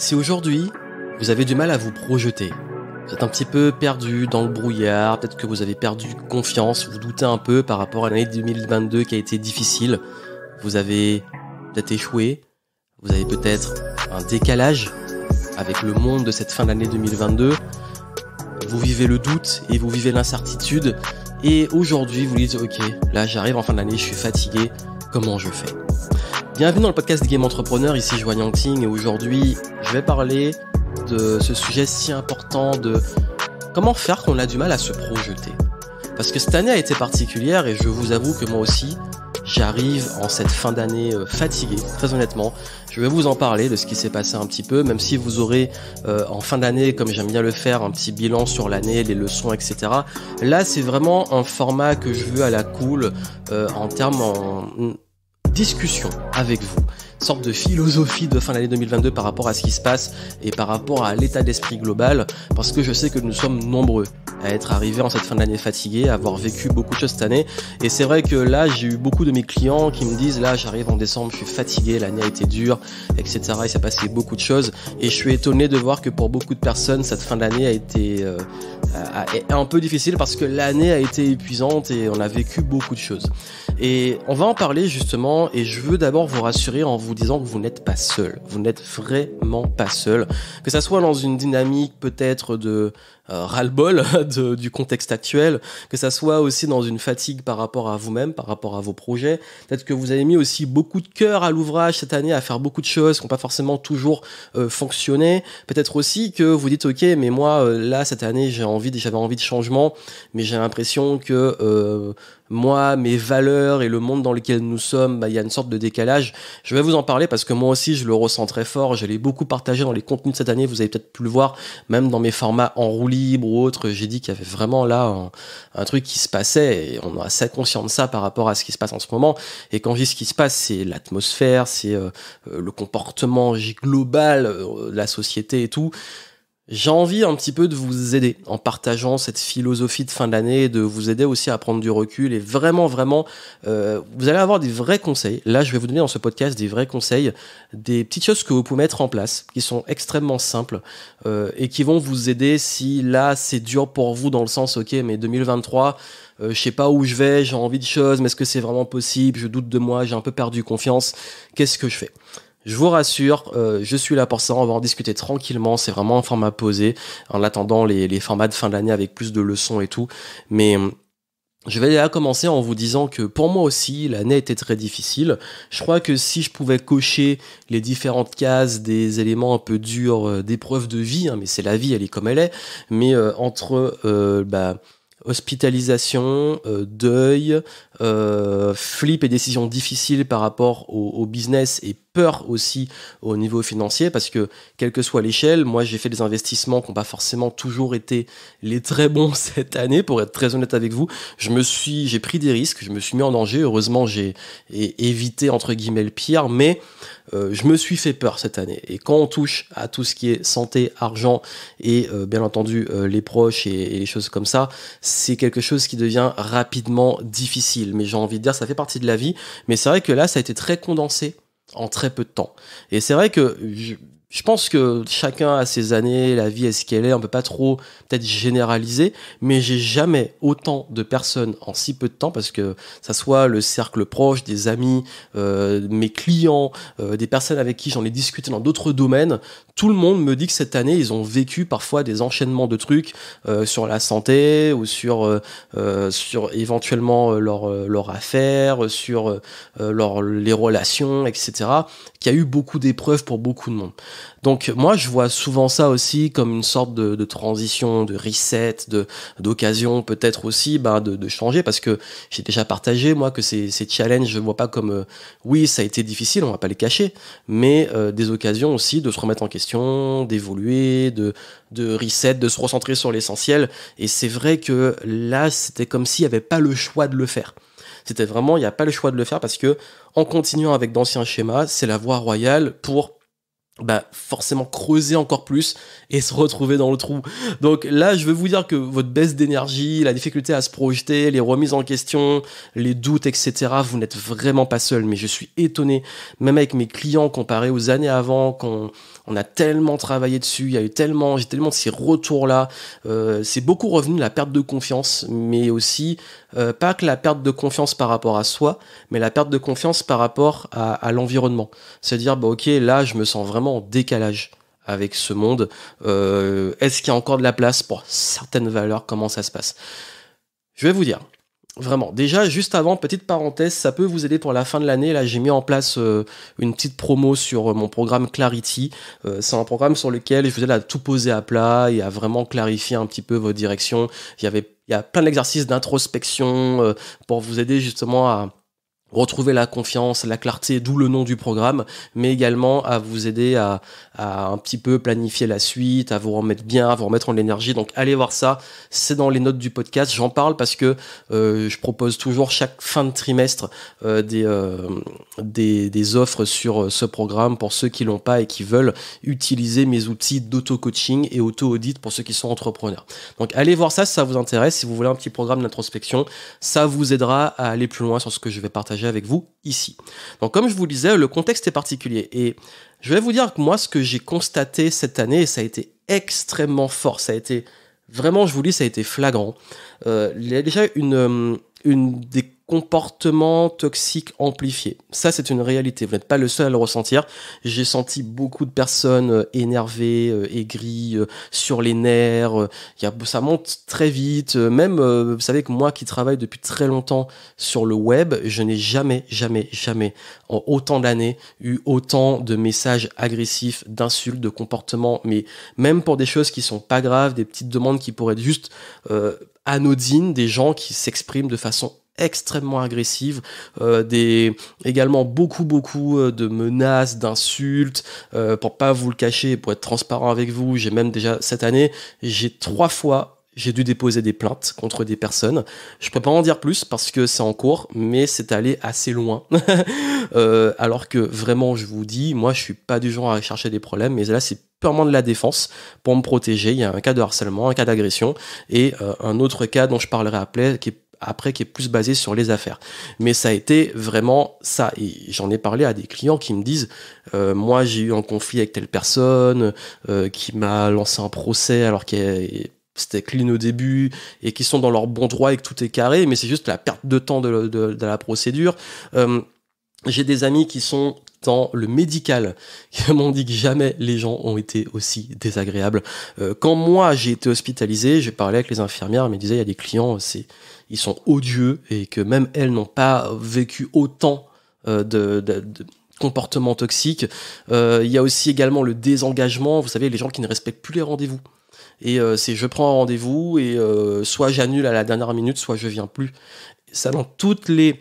Si aujourd'hui, vous avez du mal à vous projeter, vous êtes un petit peu perdu dans le brouillard, peut-être que vous avez perdu confiance, vous doutez un peu par rapport à l'année 2022 qui a été difficile, vous avez peut-être échoué, vous avez peut-être un décalage avec le monde de cette fin d'année 2022, vous vivez le doute et vous vivez l'incertitude, et aujourd'hui vous dites ok, là j'arrive en fin d'année, je suis fatigué, comment je fais Bienvenue dans le podcast Game Entrepreneur, ici Joanne Yangting, et aujourd'hui je vais parler de ce sujet si important de comment faire qu'on a du mal à se projeter. Parce que cette année a été particulière et je vous avoue que moi aussi, j'arrive en cette fin d'année euh, fatigué, très honnêtement. Je vais vous en parler de ce qui s'est passé un petit peu, même si vous aurez euh, en fin d'année, comme j'aime bien le faire, un petit bilan sur l'année, les leçons, etc. Là, c'est vraiment un format que je veux à la cool euh, en termes en discussion avec vous sorte de philosophie de fin d'année 2022 par rapport à ce qui se passe et par rapport à l'état d'esprit global, parce que je sais que nous sommes nombreux à être arrivés en cette fin d'année fatigués, à avoir vécu beaucoup de choses cette année. Et c'est vrai que là, j'ai eu beaucoup de mes clients qui me disent, là, j'arrive en décembre, je suis fatigué, l'année a été dure, etc. Il s'est passé beaucoup de choses. Et je suis étonné de voir que pour beaucoup de personnes, cette fin d'année a été euh, un peu difficile parce que l'année a été épuisante et on a vécu beaucoup de choses. Et on va en parler justement, et je veux d'abord vous rassurer en vous vous disant que vous n'êtes pas seul. Vous n'êtes vraiment pas seul. Que ça soit dans une dynamique peut-être de euh, ras-le-bol du contexte actuel, que ça soit aussi dans une fatigue par rapport à vous-même, par rapport à vos projets. Peut-être que vous avez mis aussi beaucoup de cœur à l'ouvrage cette année, à faire beaucoup de choses qui n'ont pas forcément toujours euh, fonctionné. Peut-être aussi que vous dites, ok, mais moi, euh, là, cette année, j'ai envie, j'avais envie de changement, mais j'ai l'impression que... moi, mes valeurs et le monde dans lequel nous sommes, bah, il y a une sorte de décalage. Je vais vous en parler parce que moi aussi, je le ressens très fort. Je l'ai beaucoup partagé dans les contenus de cette année. Vous avez peut-être pu le voir, même dans mes formats enroulis ou autre. J'ai dit qu'il y avait vraiment là un, truc qui se passait et on a assez conscient de ça par rapport à ce qui se passe en ce moment. Et quand je dis ce qui se passe, c'est l'atmosphère, c'est euh, euh, le comportement global euh, de la société et tout. J'ai envie un petit peu de vous aider en partageant cette philosophie de fin d'année, de vous aider aussi à prendre du recul et vraiment, vraiment, euh, vous allez avoir des vrais conseils. Là, je vais vous donner dans ce podcast des vrais conseils, des petites choses que vous pouvez mettre en place, qui sont extrêmement simples euh, et qui vont vous aider si là, c'est dur pour vous dans le sens, ok, mais 2023... Euh, je sais pas où je vais, j'ai envie de choses, mais est-ce que c'est vraiment possible Je doute de moi, j'ai un peu perdu confiance. Qu'est-ce que je fais je vous rassure, euh, je suis là pour ça, on va en discuter tranquillement, c'est vraiment un format posé, en attendant les, formats de fin de l'année avec plus de leçons et tout. Mais hum, je vais déjà commencer en vous disant que pour moi aussi, l'année était très difficile. Je crois que si je pouvais cocher les différentes cases des éléments un peu durs euh, d'épreuves de vie, hein, mais c'est la vie, elle est comme elle est, mais euh, entre bah, hospitalisation, deuil, euh, flip et décisions difficiles par rapport au, business et peur aussi au niveau financier parce que quelle que soit l'échelle, moi j'ai fait des investissements qui n'ont pas forcément toujours été les très bons cette année pour être très honnête avec vous. Je me suis, j'ai pris des risques, je me suis mis en danger. Heureusement j'ai évité entre guillemets le pire, mais euh, je me suis fait peur cette année. Et quand on touche à tout ce qui est santé, argent et euh, bien entendu les proches et les choses comme ça, c'est quelque chose qui devient rapidement difficile mais j'ai envie de dire, ça fait partie de la vie. Mais c'est vrai que là, ça a été très condensé en très peu de temps. Et c'est vrai que je pense que chacun a ses années, la vie est ce qu'elle est, on peut pas trop peut-être généraliser, mais j'ai jamais autant de personnes en si peu de temps, parce que ça soit le cercle proche, des amis, euh, mes clients, euh, des personnes avec qui j'en ai discuté dans d'autres domaines, tout le monde me dit que cette année, ils ont vécu parfois des enchaînements de trucs euh, sur la santé ou sur, sur éventuellement leur, leur affaire, sur leur, les relations, etc., qu'il y a eu beaucoup d'épreuves pour beaucoup de monde. Donc moi, je vois souvent ça aussi comme une sorte de, transition, de reset, de d'occasion peut-être aussi bah, de, changer, parce que j'ai déjà partagé, moi, que ces, ces challenges, je vois pas comme, euh, oui, ça a été difficile, on va pas les cacher, mais euh, des occasions aussi de se remettre en question, d'évoluer, de, de reset, de se recentrer sur l'essentiel. Et c'est vrai que là, c'était comme s'il n'y avait pas le choix de le faire. C'était vraiment, il n'y a pas le choix de le faire parce que en continuant avec d'anciens schémas, c'est la voie royale pour bah, forcément creuser encore plus et se retrouver dans le trou. Donc là, je veux vous dire que votre baisse d'énergie, la difficulté à se projeter, les remises en question, les doutes, etc., vous n'êtes vraiment pas seul. Mais je suis étonné, même avec mes clients comparés aux années avant, qu'on on a tellement travaillé dessus, il y a eu tellement, j'ai tellement de ces retours-là. Euh, c'est beaucoup revenu de la perte de confiance, mais aussi euh, pas que la perte de confiance par rapport à soi, mais la perte de confiance par rapport à, l'environnement. C'est-à-dire, bah ok, là, je me sens vraiment décalage avec ce monde. Euh, est-ce qu'il y a encore de la place pour certaines valeurs Comment ça se passe Je vais vous dire. Vraiment, déjà, juste avant, petite parenthèse, ça peut vous aider pour la fin de l'année. Là, j'ai mis en place euh, une petite promo sur euh, mon programme Clarity. c'est un programme sur lequel je vous aide à tout poser à plat et à vraiment clarifier un petit peu vos directions. Il y, avait, il y a plein d'exercices d'introspection pour vous aider justement à, retrouver la confiance, la clarté, d'où le nom du programme, mais également à vous aider à, un petit peu planifier la suite, à vous remettre bien, à vous remettre en énergie. Donc allez voir ça, c'est dans les notes du podcast. J'en parle parce que euh, je propose toujours chaque fin de trimestre euh, des, euh, des, des, offres sur ce programme pour ceux qui l'ont pas et qui veulent utiliser mes outils d'auto-coaching et auto-audit pour ceux qui sont entrepreneurs. Donc allez voir ça si ça vous intéresse, si vous voulez un petit programme d'introspection, ça vous aidera à aller plus loin sur ce que je vais partager avec vous ici. Donc comme je vous disais, le contexte est particulier. Et je vais vous dire que moi, ce que j'ai constaté cette année, ça a été extrêmement fort, ça a été vraiment, je vous dis, ça a été flagrant. Euh, il y a déjà une, euh, une des comportement toxique amplifié. Ça, c'est une réalité. Vous n'êtes pas le seul à le ressentir. J'ai senti beaucoup de personnes euh, énervées, euh, aigries, euh, sur les nerfs. Ça monte très vite. Même, vous savez que moi qui travaille depuis très longtemps sur le web, je n'ai jamais, jamais, jamais, en autant d'années, eu autant de messages agressifs, d'insultes, de comportements. Mais même pour des choses qui sont pas graves, des petites demandes qui pourraient être juste anodines, des gens qui s'expriment de façon extrêmement agressive, euh, des, également beaucoup beaucoup euh, de menaces, d'insultes, euh, pour pas vous le cacher, pour être transparent avec vous, j'ai même déjà cette année, j'ai trois fois j'ai dû déposer des plaintes contre des personnes. Je ne peux pas en dire plus parce que c'est en cours, mais c'est allé assez loin. Euh, alors que vraiment, je vous dis, moi, je suis pas du genre à chercher des problèmes, mais là, c'est purement de la défense pour me protéger. Il y a un cas de harcèlement, un cas d'agression et un autre cas dont je parlerai après qui est après qui est plus basé sur les affaires. Mais ça a été vraiment ça. Et j'en ai parlé à des clients qui me disent, euh, moi j'ai eu un conflit avec telle personne euh, qui m'a lancé un procès alors que c'était clean au début et qui sont dans leur bon droit et que tout est carré, mais c'est juste la perte de temps de, la procédure. Euh, j'ai des amis qui sont dans le médical qui que jamais les gens ont été aussi désagréables. Euh, quand moi j'ai été hospitalisé, j'ai parlé avec les infirmières, elles me disaient il y a des clients, c'est ils sont odieux et que même elles n'ont pas vécu autant euh, de, comportements toxiques. Euh, il y a aussi également le désengagement, vous savez, les gens qui ne respectent plus les rendez-vous. Et c'est je prends un rendez-vous et soit j'annule à la dernière minute, soit je viens plus. Ça dans toutes les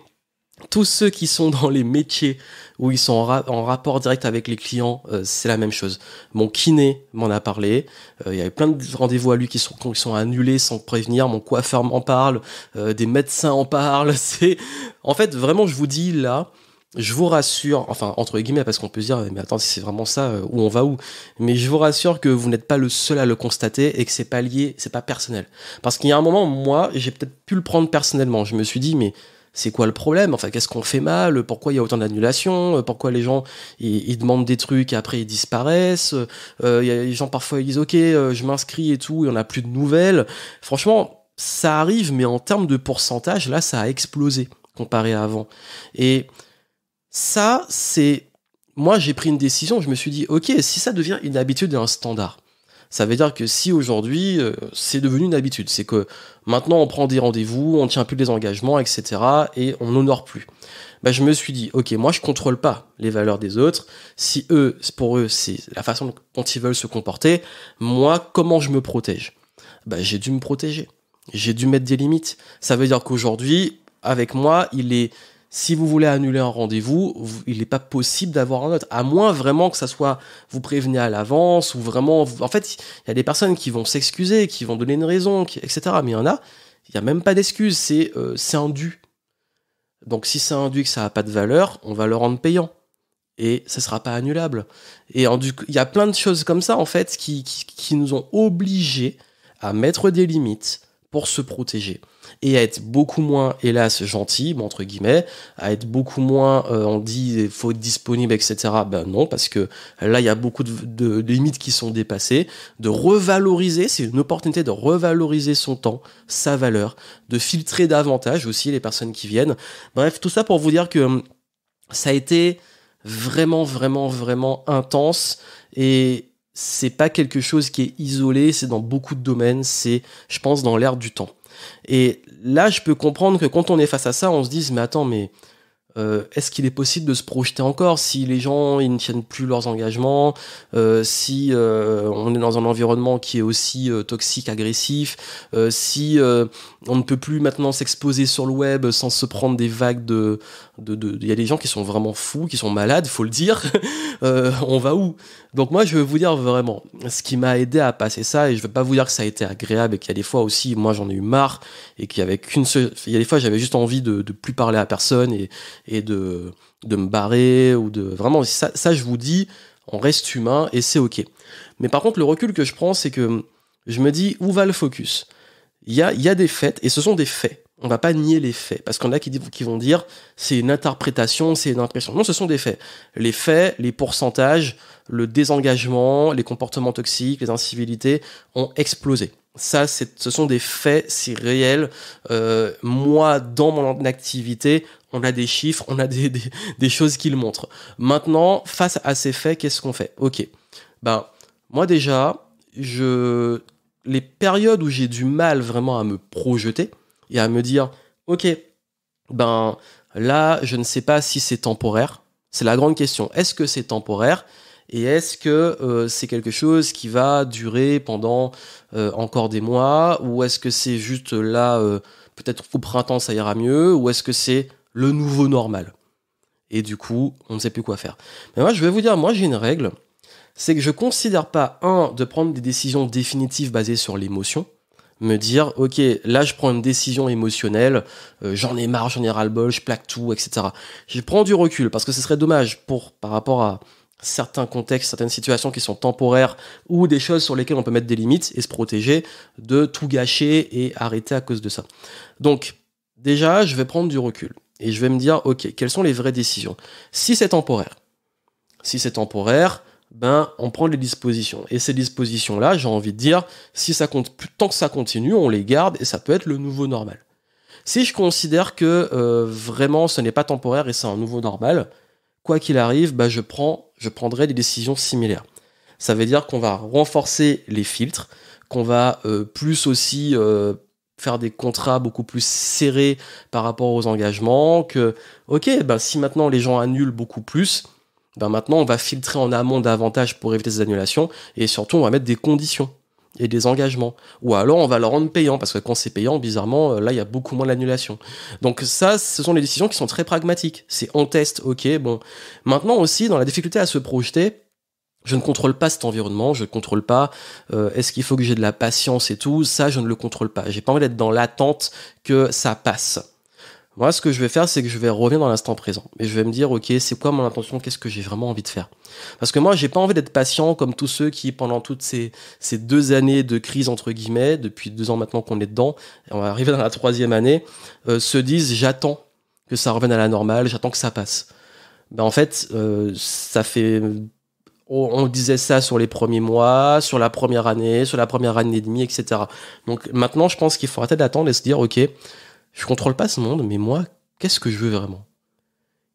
tous ceux qui sont dans les métiers où ils sont en, rapport direct avec les clients, euh, c'est la même chose. Mon kiné m'en a parlé. Euh, il y avait plein de rendez-vous à lui qui sont, sont annulés sans prévenir. Mon coiffeur m'en parle. Euh, des médecins en parlent. C'est, en fait, vraiment, je vous dis là, je vous rassure, enfin entre guillemets parce qu'on peut se dire mais attends si c'est vraiment ça où on va où mais je vous rassure que vous n'êtes pas le seul à le constater et que c'est pas lié, c'est pas personnel. Parce qu'il y a un moment moi, j'ai peut-être pu le prendre personnellement. Je me suis dit mais c'est quoi le problème Enfin, qu'est-ce qu'on fait mal Pourquoi il y a autant d'annulations Pourquoi les gens ils, demandent des trucs et après ils disparaissent euh, y a, Les gens parfois ils disent ok, euh, je m'inscris et tout, il n'y en a plus de nouvelles. Franchement, ça arrive, mais en termes de pourcentage, là, ça a explosé comparé à avant. Et ça, c'est moi j'ai pris une décision. Je me suis dit ok, si ça devient une habitude et un standard, ça veut dire que si aujourd'hui, euh, c'est devenu une habitude, c'est que maintenant on prend des rendez-vous, on tient plus les engagements, etc. et on n'honore plus. Bah, je me suis dit, ok, moi je contrôle pas les valeurs des autres. Si eux, pour eux, c'est la façon dont ils veulent se comporter, moi, comment je me protège bah, J'ai dû me protéger. J'ai dû mettre des limites. Ça veut dire qu'aujourd'hui, avec moi, il est si vous voulez annuler un rendez-vous, il n'est pas possible d'avoir un autre, à moins vraiment que ça soit vous prévenez à l'avance ou vraiment. En fait, il y a des personnes qui vont s'excuser, qui vont donner une raison, etc. Mais il y en a, il n'y a même pas d'excuse, c'est euh, c'est un Donc si c'est un que ça n'a pas de valeur, on va le rendre payant et ça sera pas annulable. Et il y a plein de choses comme ça en fait qui, qui, qui nous ont obligés à mettre des limites pour se protéger et à être beaucoup moins, hélas, gentil, entre guillemets, à être beaucoup moins, euh, on dit, faut être disponible, etc. Ben non, parce que là, il y a beaucoup de limites qui sont dépassées. De revaloriser, c'est une opportunité de revaloriser son temps, sa valeur, de filtrer davantage aussi les personnes qui viennent. Bref, tout ça pour vous dire que hum, ça a été vraiment, vraiment, vraiment intense et, c'est pas quelque chose qui est isolé, c'est dans beaucoup de domaines, c'est, je pense, dans l'ère du temps. Et là, je peux comprendre que quand on est face à ça, on se dise, mais attends, mais euh, est-ce qu'il est possible de se projeter encore si les gens ils ne tiennent plus leurs engagements, euh, si euh, on est dans un environnement qui est aussi euh, toxique, agressif, euh, si on ne peut plus maintenant s'exposer sur le web sans se prendre des vagues de... Il de, il y a des gens qui sont vraiment fous, qui sont malades, faut le dire. on va où Donc moi je veux vous dire vraiment, ce qui m'a aidé à passer ça, et je ne veux pas vous dire que ça a été agréable et qu'il y a des fois aussi, moi j'en ai eu marre, et qu'il y avait qu'une seule... Il y a des fois j'avais juste envie de, ne plus parler à personne et et de, de me barrer ou de vraiment ça, je vous dis on reste humain et c'est ok mais par contre le recul que je prends c'est que je me dis où va le focus il y a, des faits et ce sont des faits on va pas nier les faits parce qu'on a qui, qui vont dire c'est une interprétation c'est une impression non ce sont des faits les faits les pourcentages le désengagement les comportements toxiques les incivilités ont explosé ça, ce sont des faits, si réels. Euh, moi, dans mon activité, on a des chiffres, on a des, choses qui le montrent. Maintenant, face à ces faits, qu'est-ce qu'on fait Ok. Ben, moi déjà, les périodes où j'ai du mal vraiment à me projeter et à me dire, ok, ben là, je ne sais pas si c'est temporaire. C'est la grande question. Est-ce que c'est temporaire et est-ce que euh, c'est quelque chose qui va durer pendant euh, encore des mois Ou est-ce que c'est juste là, euh, peut-être au printemps ça ira mieux Ou est-ce que c'est le nouveau normal Et du coup, on ne sait plus quoi faire. Mais moi, je vais vous dire, moi j'ai une règle. C'est que je ne considère pas, un, de prendre des décisions définitives basées sur l'émotion me dire ok là je prends une décision émotionnelle j'en ai marre j'en ai ras le bol je plaque tout etc je prends du recul parce que ce serait dommage pour par rapport à certains contextes, certaines situations qui sont temporaires ou des choses sur lesquelles on peut mettre des limites et se protéger de tout gâcher et arrêter à cause de ça. Donc, déjà, je vais prendre du recul et je vais me dire, ok, quelles sont les vraies décisions Si c'est temporaire, si c'est temporaire, ben, on prend les dispositions. Et ces dispositions-là, j'ai envie de dire, si ça compte, tant que ça continue, on les garde et ça peut être le nouveau normal. Si je considère que euh, vraiment ce n'est pas temporaire et c'est un nouveau normal, quoi qu'il arrive, bah, je, prendrai des décisions similaires. Ça veut dire qu'on va renforcer les filtres, qu'on va euh, plus aussi euh, faire des contrats beaucoup plus serrés par rapport aux engagements, que, ok, bah, si maintenant les gens annulent beaucoup plus, bah, maintenant on va filtrer en amont davantage pour éviter ces annulations, et surtout on va mettre des conditions et des engagements. Ou alors on va le rendre payant, parce que quand c'est payant, bizarrement, euh, là, il y a beaucoup moins d'annulation. Donc ça, ce sont des décisions qui sont très pragmatiques. C'est en test ok, bon. Maintenant aussi, dans la difficulté à se projeter, je ne contrôle pas cet environnement, je ne contrôle pas euh, est-ce qu'il faut que j'ai de la patience et tout, ça je ne le contrôle pas. J'ai pas envie d'être dans l'attente que ça passe. Moi, ce que je vais faire, c'est que je vais revenir dans l'instant présent. Et je vais me dire, OK, c'est quoi mon intention Qu'est-ce que j'ai vraiment envie de faire Parce que moi, j'ai pas envie d'être patient comme tous ceux qui, pendant toutes ces, deux années de crise, entre guillemets, depuis deux ans maintenant qu'on est dedans, et on va arriver dans la troisième année, euh, se disent, j'attends que ça revienne à la normale, j'attends que ça passe. Ben, en fait, euh, ça fait on disait ça sur les premiers mois, sur la première année, sur la première année et demie, etc. Donc maintenant, je pense qu'il faut arrêter d'attendre et se dire, OK, je contrôle pas ce monde, mais moi, qu'est-ce que je veux vraiment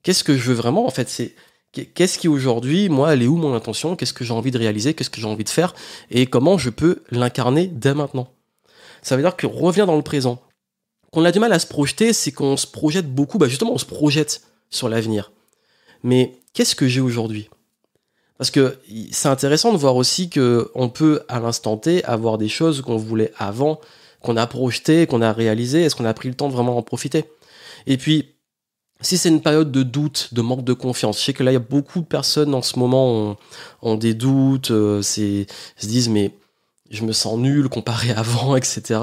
Qu'est-ce que je veux vraiment En fait, c'est qu'est-ce qui aujourd'hui, moi, elle est où mon intention Qu'est-ce que j'ai envie de réaliser Qu'est-ce que j'ai envie de faire Et comment je peux l'incarner dès maintenant Ça veut dire que revient dans le présent. Qu'on a du mal à se projeter, c'est qu'on se projette beaucoup. Bah justement, on se projette sur l'avenir. Mais qu'est-ce que j'ai aujourd'hui parce que c'est intéressant de voir aussi que on peut à l'instant T avoir des choses qu'on voulait avant qu'on a projeté, qu'on a réalisé, est-ce qu'on a pris le temps de vraiment en profiter Et puis, si c'est une période de doute, de manque de confiance, je sais que là, il y a beaucoup de personnes en ce moment ont, des doutes, euh, se disent, mais je me sens nul comparé à avant, etc.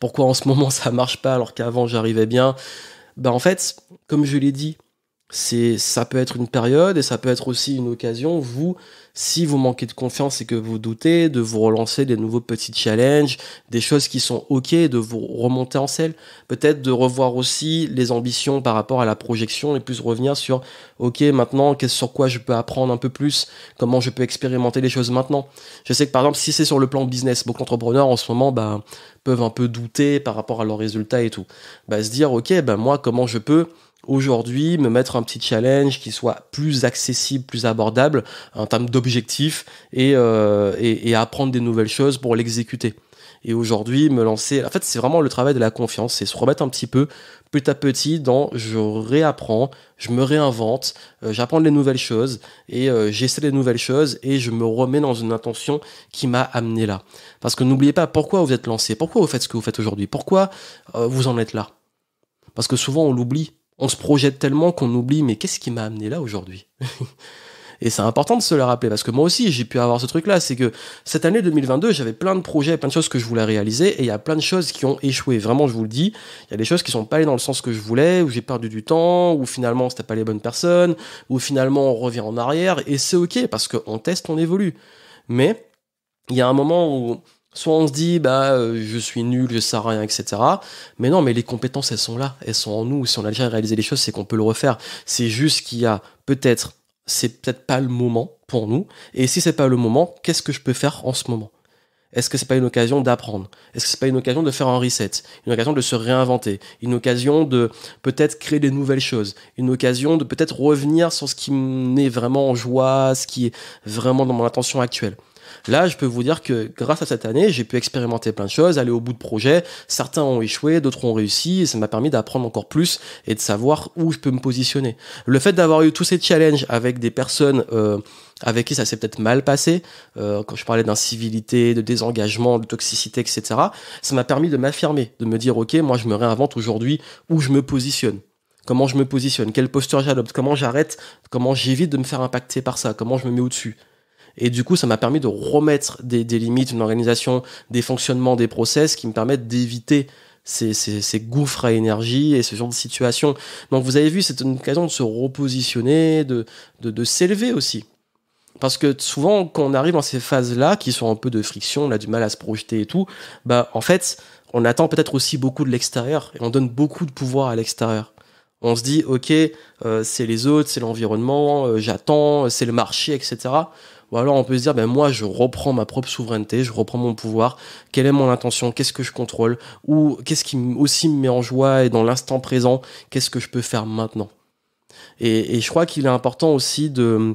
Pourquoi en ce moment ça marche pas alors qu'avant j'arrivais bien ben, en fait, comme je l'ai dit, c'est ça peut être une période et ça peut être aussi une occasion vous si vous manquez de confiance et que vous doutez de vous relancer des nouveaux petits challenges des choses qui sont ok de vous remonter en selle peut-être de revoir aussi les ambitions par rapport à la projection et plus revenir sur ok maintenant qu'est-ce sur quoi je peux apprendre un peu plus comment je peux expérimenter les choses maintenant je sais que par exemple si c'est sur le plan business beaucoup d'entrepreneurs en ce moment bah, peuvent un peu douter par rapport à leurs résultats et tout bah se dire ok bah moi comment je peux aujourd'hui me mettre un petit challenge qui soit plus accessible, plus abordable en termes d'objectifs euh, et, et, apprendre des nouvelles choses pour l'exécuter et aujourd'hui me lancer. En fait, c'est vraiment le travail de la confiance, c'est se remettre un petit peu petit à petit dans je réapprends, je me réinvente, euh, j'apprends des nouvelles choses et euh, j'essaie des nouvelles choses et je me remets dans une intention qui m'a amené là. Parce que n'oubliez pas pourquoi vous êtes lancé, pourquoi vous faites ce que vous faites aujourd'hui, pourquoi vous en êtes là. Parce que souvent on l'oublie on se projette tellement qu'on oublie, mais qu'est-ce qui m'a amené là aujourd'hui Et c'est important de se le rappeler, parce que moi aussi, j'ai pu avoir ce truc-là, c'est que cette année 2022, j'avais plein de projets, plein de choses que je voulais réaliser, et il y a plein de choses qui ont échoué, vraiment, je vous le dis. Il y a des choses qui sont pas allées dans le sens que je voulais, où j'ai perdu du temps, où finalement, c'était pas les bonnes personnes, où finalement, on revient en arrière, et c'est ok, parce qu'on teste, on évolue. Mais, il y a un moment où Soit on se dit, bah, euh, je suis nul, je sais rien, etc. Mais non, mais les compétences, elles sont là, elles sont en nous. Si on a déjà réalisé les choses, c'est qu'on peut le refaire. C'est juste qu'il y a peut-être, c'est peut-être pas le moment pour nous. Et si c'est pas le moment, qu'est-ce que je peux faire en ce moment Est-ce que c'est pas une occasion d'apprendre Est-ce que c'est pas une occasion de faire un reset Une occasion de se réinventer Une occasion de peut-être créer des nouvelles choses Une occasion de peut-être revenir sur ce qui m'est vraiment en joie, ce qui est vraiment dans mon attention actuelle Là, je peux vous dire que grâce à cette année, j'ai pu expérimenter plein de choses, aller au bout de projets. Certains ont échoué, d'autres ont réussi, et ça m'a permis d'apprendre encore plus et de savoir où je peux me positionner. Le fait d'avoir eu tous ces challenges avec des personnes euh, avec qui ça s'est peut-être mal passé, euh, quand je parlais d'incivilité, de désengagement, de toxicité, etc., ça m'a permis de m'affirmer, de me dire, OK, moi je me réinvente aujourd'hui, où je me positionne comment je me positionne, quelle posture j'adopte, comment j'arrête, comment j'évite de me faire impacter par ça, comment je me mets au-dessus. Et du coup, ça m'a permis de remettre des, des, limites, une organisation, des fonctionnements, des process qui me permettent d'éviter ces, ces, gouffres à énergie et ce genre de situation. Donc vous avez vu, c'est une occasion de se repositionner, de, de, s'élever aussi. Parce que souvent, quand on arrive dans ces phases-là, qui sont un peu de friction, on a du mal à se projeter et tout, bah en fait, on attend peut-être aussi beaucoup de l'extérieur et on donne beaucoup de pouvoir à l'extérieur. On se dit, ok, euh, c'est les autres, c'est l'environnement, euh, j'attends, c'est le marché, etc. Ou alors on peut se dire, ben moi je reprends ma propre souveraineté, je reprends mon pouvoir, quelle est mon intention, qu'est-ce que je contrôle, ou qu'est-ce qui aussi me met en joie et dans l'instant présent, qu'est-ce que je peux faire maintenant. Et, je crois qu'il est important aussi de...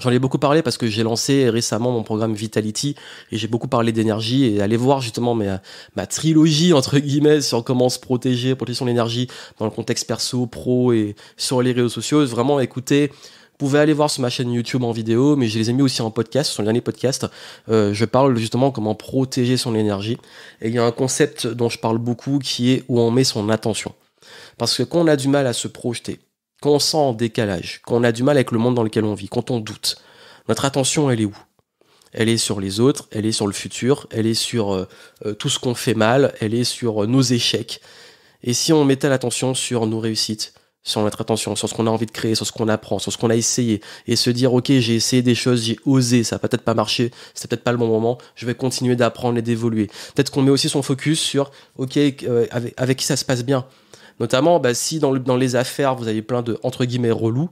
J'en ai beaucoup parlé parce que j'ai lancé récemment mon programme Vitality et j'ai beaucoup parlé d'énergie et aller voir justement ma, ma trilogie entre guillemets sur comment se protéger, protéger son énergie dans le contexte perso, pro et sur les réseaux sociaux. Vraiment écouter vous pouvez aller voir sur ma chaîne YouTube en vidéo, mais je les ai mis aussi en podcast, sur le dernier podcast. Euh, je parle justement comment protéger son énergie. Et il y a un concept dont je parle beaucoup qui est où on met son attention. Parce que quand on a du mal à se projeter, quand on sent en décalage, quand on a du mal avec le monde dans lequel on vit, quand on doute, notre attention, elle est où elle est sur les autres, elle est sur le futur, elle est sur euh, euh, tout ce qu'on fait mal, elle est sur euh, nos échecs. Et si on mettait l'attention sur nos réussites, sur notre attention, sur ce qu'on a envie de créer, sur ce qu'on apprend, sur ce qu'on a essayé, et se dire ok j'ai essayé des choses, j'ai osé, ça n'a peut-être pas marché, c'était peut-être pas le bon moment, je vais continuer d'apprendre et d'évoluer. Peut-être qu'on met aussi son focus sur ok euh, avec, qui ça se passe bien. Notamment bah, si dans, dans les affaires vous avez plein de entre guillemets relous,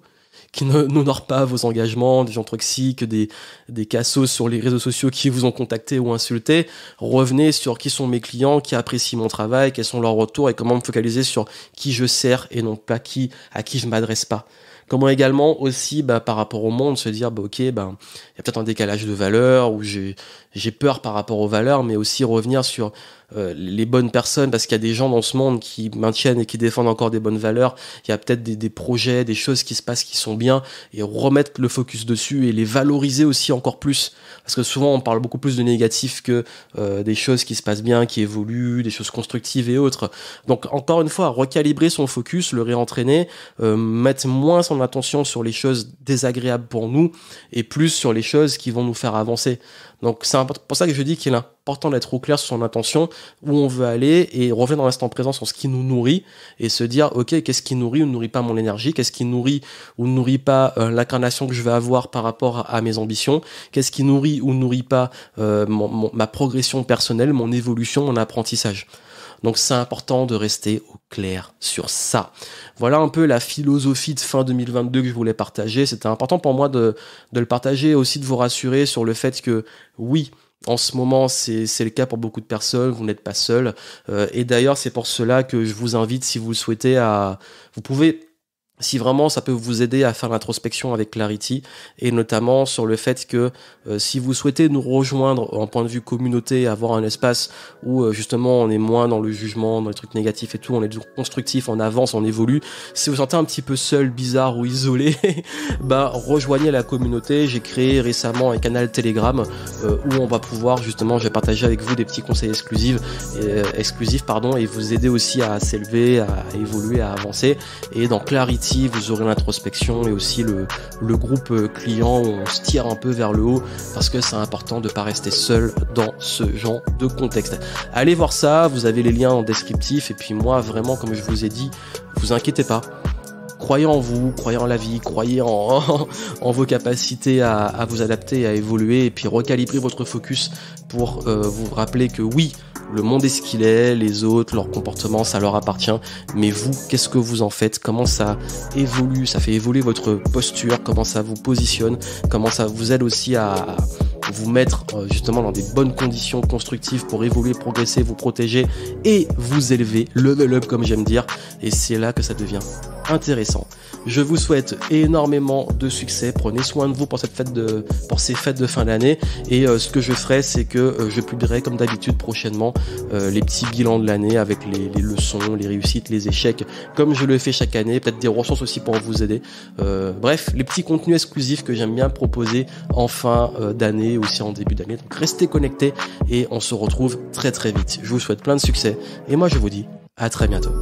qui n'honorent pas vos engagements, des gens toxiques, des, des cassos sur les réseaux sociaux qui vous ont contacté ou insulté. Revenez sur qui sont mes clients, qui apprécient mon travail, quels sont leurs retours et comment me focaliser sur qui je sers et non pas qui, à qui je m'adresse pas. Comment également aussi bah, par rapport au monde se dire bah, ok ben il y a peut-être un décalage de valeur, ou j'ai peur par rapport aux valeurs mais aussi revenir sur euh, les bonnes personnes, parce qu'il y a des gens dans ce monde qui maintiennent et qui défendent encore des bonnes valeurs. Il y a peut-être des, projets, des choses qui se passent qui sont bien, et remettre le focus dessus et les valoriser aussi encore plus. Parce que souvent, on parle beaucoup plus de négatif que euh, des choses qui se passent bien, qui évoluent, des choses constructives et autres. Donc, encore une fois, recalibrer son focus, le réentraîner, euh, mettre moins son attention sur les choses désagréables pour nous et plus sur les choses qui vont nous faire avancer. Donc, c'est pour ça que je dis qu'il a important d'être au clair sur son intention, où on veut aller et revenir dans l'instant présent sur ce qui nous nourrit et se dire ok qu'est-ce qui nourrit ou nourrit pas mon énergie, qu'est-ce qui nourrit ou nourrit pas euh, l'incarnation que je vais avoir par rapport à, mes ambitions, qu'est-ce qui nourrit ou nourrit pas euh, ma progression personnelle, mon évolution, mon apprentissage. Donc c'est important de rester au clair sur ça. Voilà un peu la philosophie de fin 2022 que je voulais partager. C'était important pour moi de, de, le partager aussi de vous rassurer sur le fait que oui, en ce moment, c'est le cas pour beaucoup de personnes, vous n'êtes pas seul. Euh, et d'ailleurs, c'est pour cela que je vous invite, si vous le souhaitez, à... Vous pouvez si vraiment ça peut vous aider à faire l'introspection avec Clarity et notamment sur le fait que euh, si vous souhaitez nous rejoindre en point de vue communauté, avoir un espace où euh, justement on est moins dans le jugement, dans les trucs négatifs et tout, on est constructif, on avance, on évolue. Si vous sentez un petit peu seul, bizarre ou isolé, bah rejoignez la communauté. J'ai créé récemment un canal Telegram euh, où on va pouvoir justement, je vais partager avec vous des petits conseils exclusifs, exclusifs pardon, et vous aider aussi à s'élever, à évoluer, à avancer. Et dans Clarity vous aurez l'introspection et aussi le, groupe euh, client on se tire un peu vers le haut parce que c'est important de pas rester seul dans ce genre de contexte. Allez voir ça, vous avez les liens en descriptif et puis moi vraiment comme je vous ai dit, vous inquiétez pas croyez en vous, croyez en la vie, croyez en, vos capacités à, vous adapter, à évoluer et puis recalibrer votre focus pour euh, vous rappeler que oui, le monde est ce qu'il est, les autres, leur comportement, ça leur appartient. Mais vous, qu'est-ce que vous en faites Comment ça évolue Ça fait évoluer votre posture Comment ça vous positionne Comment ça vous aide aussi à vous mettre euh, justement dans des bonnes conditions constructives pour évoluer, progresser, vous protéger et vous élever, level up comme j'aime dire. Et c'est là que ça devient intéressant. Je vous souhaite énormément de succès. Prenez soin de vous pour cette fête de, pour ces fêtes de fin d'année. Et euh, ce que je ferai, c'est que euh, je publierai comme d'habitude prochainement euh, les petits bilans de l'année avec les, les, leçons, les réussites, les échecs, comme je le fais chaque année. Peut-être des ressources aussi pour vous aider. bref, les petits contenus exclusifs que j'aime bien proposer en fin d'année, aussi en début d'année. Donc restez connectés et on se retrouve très très vite. Je vous souhaite plein de succès et moi je vous dis à très bientôt.